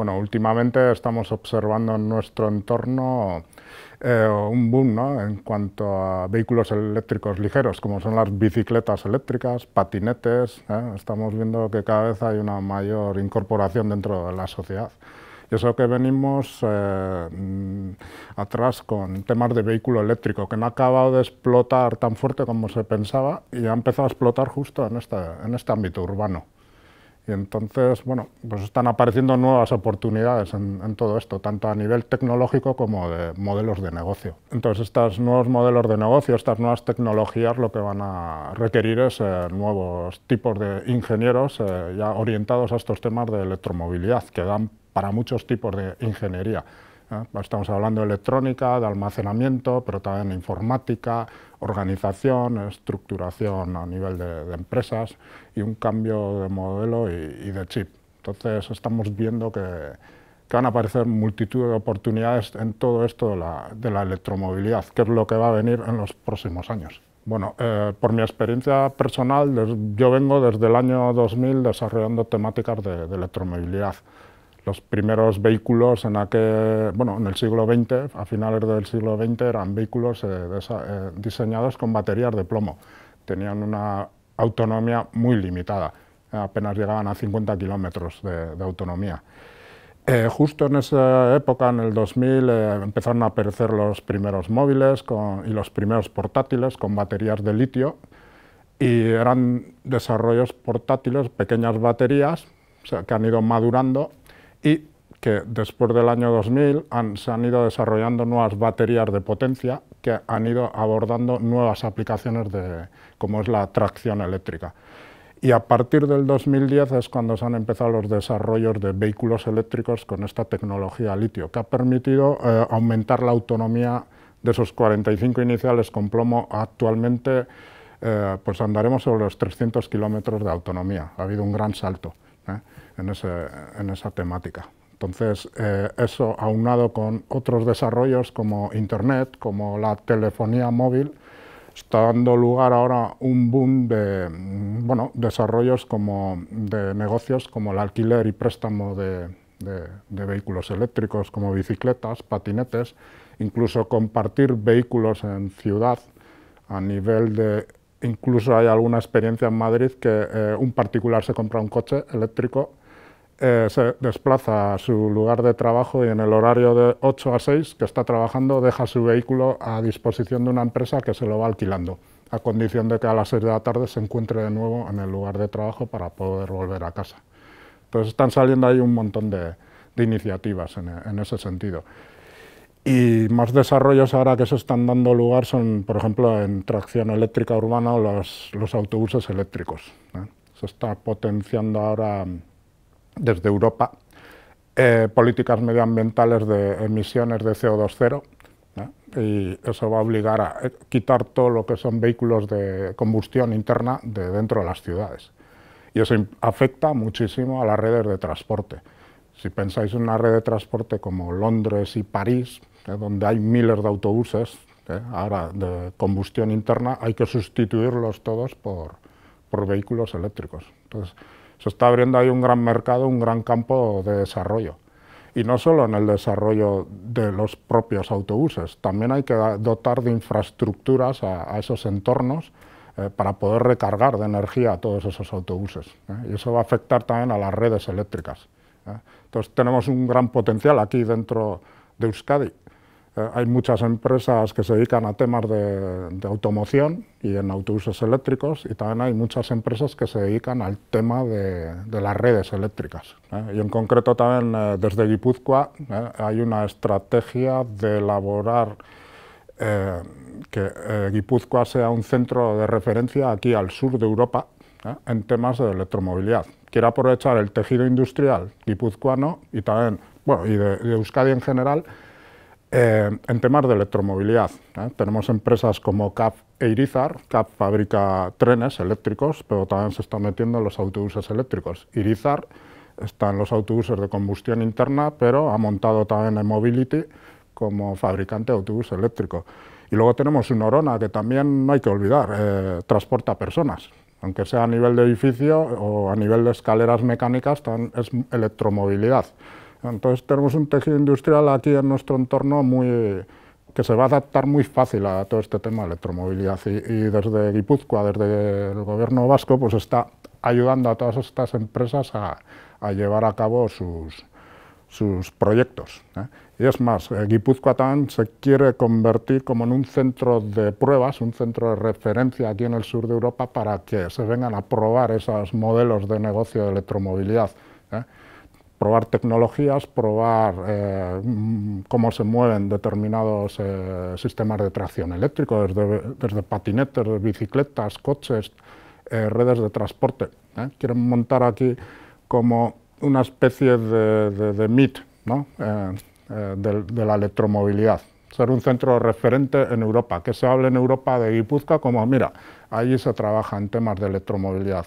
Bueno, últimamente estamos observando en nuestro entorno eh, un boom ¿no? en cuanto a vehículos eléctricos ligeros, como son las bicicletas eléctricas, patinetes. ¿eh? Estamos viendo que cada vez hay una mayor incorporación dentro de la sociedad. Y eso que venimos eh, mm, atrás con temas de vehículo eléctrico, que no ha acabado de explotar tan fuerte como se pensaba y ha empezado a explotar justo en este, en este ámbito urbano. Y entonces, bueno, pues están apareciendo nuevas oportunidades en, todo esto, tanto a nivel tecnológico como de modelos de negocio. Entonces, estos nuevos modelos de negocio, estas nuevas tecnologías, lo que van a requerir es eh, nuevos tipos de ingenieros eh, ya orientados a estos temas de electromovilidad, que dan para muchos tipos de ingeniería. Pues estamos hablando de electrónica, de almacenamiento, pero también informática, organización, estructuración a nivel de, empresas y un cambio de modelo y, de chip. Entonces estamos viendo que, van a aparecer multitud de oportunidades en todo esto de la, electromovilidad, que es lo que va a venir en los próximos años. Bueno, eh, por mi experiencia personal, yo vengo desde el año 2000 desarrollando temáticas de electromovilidad los primeros vehículos en aquel, bueno, en el siglo XX, a finales del siglo XX, eran vehículos eh, eh, diseñados con baterías de plomo. Tenían una autonomía muy limitada, apenas llegaban a 50 kilómetros de, autonomía. Eh, justo en esa época, en el 2000, empezaron a aparecer los primeros móviles y los primeros portátiles con baterías de litio y eran desarrollos portátiles, pequeñas baterías o sea, que han ido madurando y que después del año 2000 se han ido desarrollando nuevas baterías de potencia que han ido abordando nuevas aplicaciones de, como es la tracción eléctrica. Y a partir del 2010 es cuando se han empezado los desarrollos de vehículos eléctricos con esta tecnología litio, que ha permitido eh, aumentar la autonomía de esos 45 iniciales con plomo actualmente, eh, pues andaremos sobre los 300 kilómetros de autonomía. Ha habido un gran salto. Eh, en, esa temática. Entonces, eh, eso aunado con otros desarrollos como Internet, como la telefonía móvil, está dando lugar ahora un boom de bueno, desarrollos como de negocios como el alquiler y préstamo de vehículos eléctricos, como bicicletas, patinetes, incluso compartir vehículos en ciudad a nivel de Incluso hay alguna experiencia en Madrid que eh, un particular se compra un coche eléctrico, eh, se desplaza a su lugar de trabajo y en el horario de 8 a 6 que está trabajando deja su vehículo a disposición de una empresa que se lo va alquilando, a condición de que a las 6 de la tarde se encuentre de nuevo en el lugar de trabajo para poder volver a casa. Entonces están saliendo ahí un montón de, iniciativas en ese sentido. Y más desarrollos ahora que se están dando lugar son, por ejemplo, en tracción eléctrica urbana o los, autobuses eléctricos. Se está potenciando ahora mm, desde Europa eh, políticas medioambientales de emisiones de CO2 cero. Y eso va a obligar a eh, quitar todo lo que son vehículos de combustión interna de dentro de las ciudades. Y eso afecta muchísimo a las redes de transporte. Si pensáis en una red de transporte como Londres y París, eh, donde hay miles de autobuses, eh, ahora de combustión interna, hay que sustituirlos todos por, por vehículos eléctricos. Entonces, se está abriendo ahí un gran mercado, un gran campo de desarrollo. Y no solo en el desarrollo de los propios autobuses, también hay que dotar de infraestructuras a, esos entornos eh, para poder recargar de energía a todos esos autobuses. Y eso va a afectar también a las redes eléctricas. Entonces tenemos un gran potencial aquí dentro de Euskadi. Eh, hay muchas empresas que se dedican a temas de, automoción y en autobuses eléctricos y también hay muchas empresas que se dedican al tema de, las redes eléctricas. ¿eh? Y en concreto también eh, desde Guipúzcoa hay una estrategia de elaborar que Guipúzcoa sea un centro de referencia aquí al sur de Europa en temas de electromovilidad. Quiere aprovechar el tejido industrial guipuzcoano y también y de, Euskadi en general, eh, en temas de electromovilidad. ¿eh? Tenemos empresas como CAP e Irizar. CAP fabrica trenes eléctricos, pero también se está metiendo en los autobuses eléctricos. Irizar está en los autobuses de combustión interna, pero ha montado también en Mobility como fabricante de autobús eléctrico. Y luego tenemos Unorona, que también no hay que olvidar, eh, transporta personas. Aunque sea a nivel de edificio o a nivel de escaleras mecánicas, es electromovilidad. Entonces tenemos un tejido industrial aquí en nuestro entorno que se va a adaptar muy fácil a todo este tema de electromovilidad y, desde Guipúzcoa, desde el gobierno vasco, pues está ayudando a todas estas empresas a, llevar a cabo sus, proyectos. ¿eh? Y es más, eh, Guipúzcoa también se quiere convertir como en un centro de pruebas, un centro de referencia aquí en el sur de Europa para que se vengan a probar esos modelos de negocio de electromovilidad. ¿eh? probar tecnologías, probar eh, mm, cómo se mueven determinados eh, sistemas de tracción eléctrico, desde, patinetes, bicicletas, coches, eh, redes de transporte. Quieren montar aquí como una especie de, MIT, de, la electromovilidad. Ser un centro referente en Europa, que se hable en Europa de Guipúzcoa como, mira, allí se trabaja en temas de electromovilidad,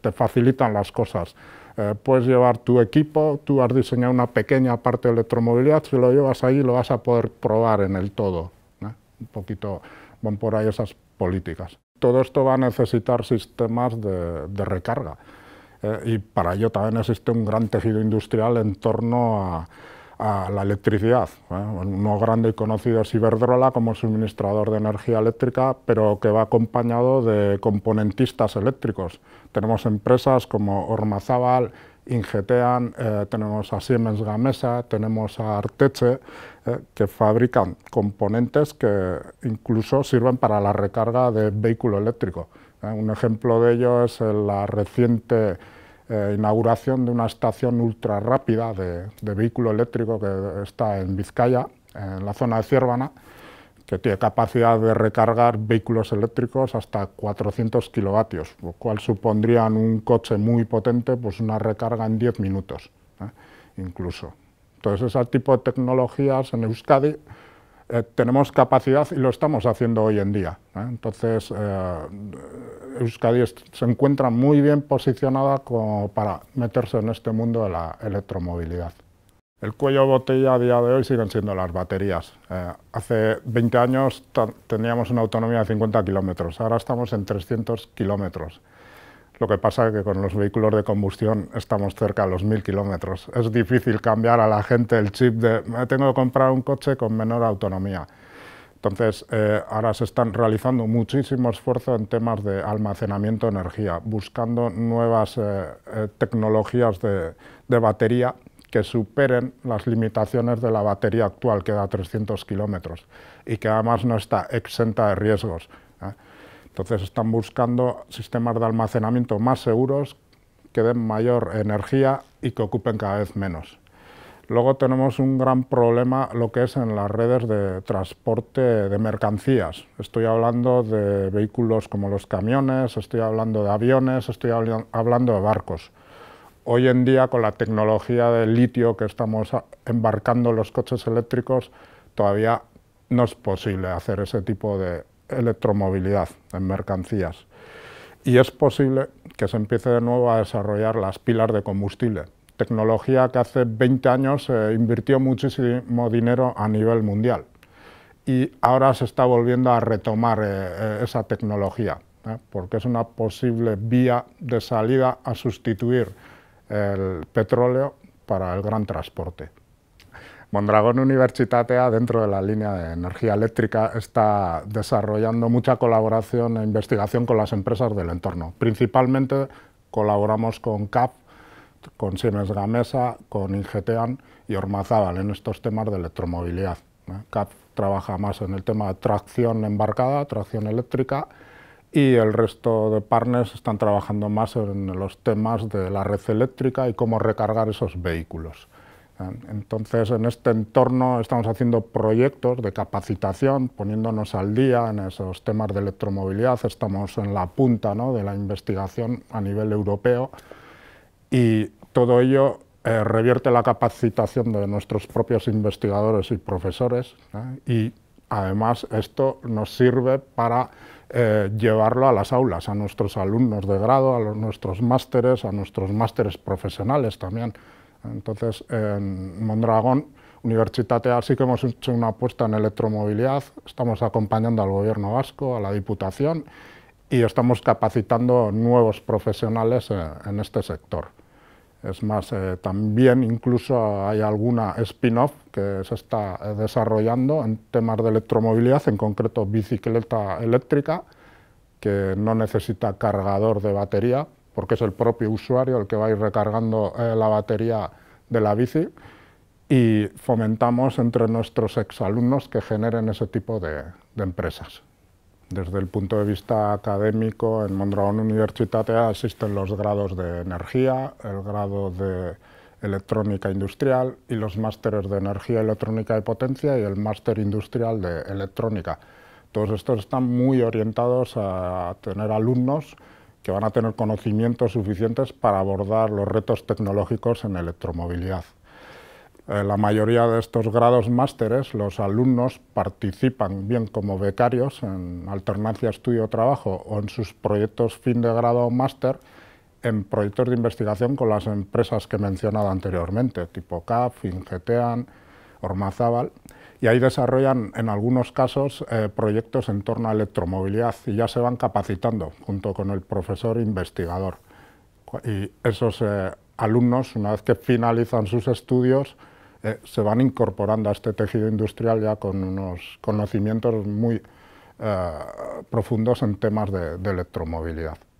te facilitan las cosas. Eh, puedes llevar tu equipo, tú has diseñado una pequeña parte de electromovilidad, si lo llevas ahí lo vas a poder probar en el todo. Un poquito van por ahí esas políticas. Todo esto va a necesitar sistemas de, recarga eh, y para ello también existe un gran tejido industrial en torno a a la electricidad. Uno ¿eh? grande y conocido es Iberdrola como suministrador de energía eléctrica, pero que va acompañado de componentistas eléctricos. Tenemos empresas como Ormazábal, Ingetean, eh, tenemos a Siemens Gamesa, tenemos a Arteche, eh, que fabrican componentes que incluso sirven para la recarga de vehículo eléctrico. Un ejemplo de ello es la reciente eh, inauguración de una estación ultra rápida de, vehículo eléctrico que está en Vizcaya, en la zona de Ciervana, que tiene capacidad de recargar vehículos eléctricos hasta 400 kilovatios, lo cual supondría en un coche muy potente pues una recarga en 10 minutos, ¿eh? incluso. Entonces, ese tipo de tecnologías en Euskadi eh, tenemos capacidad y lo estamos haciendo hoy en día. ¿eh? Entonces, eh, Euskadi se encuentra muy bien posicionada para meterse en este mundo de la electromovilidad. El cuello botella a día de hoy siguen siendo las baterías. hace 20 años teníamos una autonomía de 50 kilómetros, ahora estamos en 300 kilómetros. Lo que pasa es que con los vehículos de combustión estamos cerca de los 1.000 kilómetros. Es difícil cambiar a la gente el chip de Me tengo que comprar un coche con menor autonomía. Entonces, eh, ahora se están realizando muchísimo esfuerzo en temas de almacenamiento de energía, buscando nuevas eh, eh, tecnologías de, de, batería que superen las limitaciones de la batería actual, que da 300 kilómetros, y que además no está exenta de riesgos. Entonces están buscando sistemas de almacenamiento más seguros, que den mayor energía y que ocupen cada vez menos. Luego tenemos un gran problema lo que es en las redes de transporte de mercancías. Estoy hablando de vehículos como los camiones, estoy hablando de aviones, estoy hablando de barcos. Hoy en día con la tecnología de litio que estamos embarcando los coches eléctricos, todavía no es posible hacer ese tipo de electromovilidad en mercancías. Y es posible que se empiece de nuevo a desarrollar las pilas de combustible, tecnología que hace 20 años eh, invirtió muchísimo dinero a nivel mundial y ahora se está volviendo a retomar eh, eh, esa tecnología, porque es una posible vía de salida a sustituir el petróleo para el gran transporte. Mondragón Universitatea, dentro de la línea de energía eléctrica, está desarrollando mucha colaboración e investigación con las empresas del entorno. Principalmente colaboramos con CAP, con Siemens Gamesa, con Ingetean y Ormazábal en estos temas de electromovilidad. CAP trabaja más en el tema de tracción embarcada, tracción eléctrica, y el resto de partners están trabajando más en los temas de la red eléctrica y cómo recargar esos vehículos. Entonces, en este entorno estamos haciendo proyectos de capacitación, poniéndonos al día en esos temas de electromovilidad. Estamos en la punta de la investigación a nivel europeo y todo ello eh, revierte la capacitación de nuestros propios investigadores y profesores ¿eh? y además esto nos sirve para eh, llevarlo a las aulas, a nuestros alumnos de grado, a nuestros másteres, a nuestros másteres profesionales también. Entonces, en Mondragón, Universitatea sí que hemos hecho una apuesta en electromovilidad, estamos acompañando al gobierno vasco, a la diputación y estamos capacitando nuevos profesionales eh, en este sector. Es más, eh, también incluso hay alguna spin-off que se está eh, desarrollando en temas de electromovilidad, en concreto bicicleta eléctrica, que no necesita cargador de batería, porque es el propio usuario el que va a ir recargando eh, la batería de la bici, y fomentamos entre nuestros exalumnos que generen ese tipo de, empresas. Desde el punto de vista académico, en Mondragón Universitat existen los grados de energía, el grado de electrónica industrial y los másteres de energía electrónica de potencia y el máster industrial de electrónica. Todos estos están muy orientados a tener alumnos que van a tener conocimientos suficientes para abordar los retos tecnológicos en electromovilidad. En eh, la mayoría de estos grados másteres, los alumnos participan bien como becarios en alternancia estudio-trabajo o en sus proyectos fin de grado o máster en proyectos de investigación con las empresas que he mencionado anteriormente, tipo CAF, Ingetean, Ormazábal y ahí desarrollan en algunos casos eh, proyectos en torno a electromovilidad y ya se van capacitando junto con el profesor investigador. Y esos eh, alumnos, una vez que finalizan sus estudios, eh, se van incorporando a este tejido industrial ya con unos conocimientos muy profundos en temas de electromovilidad.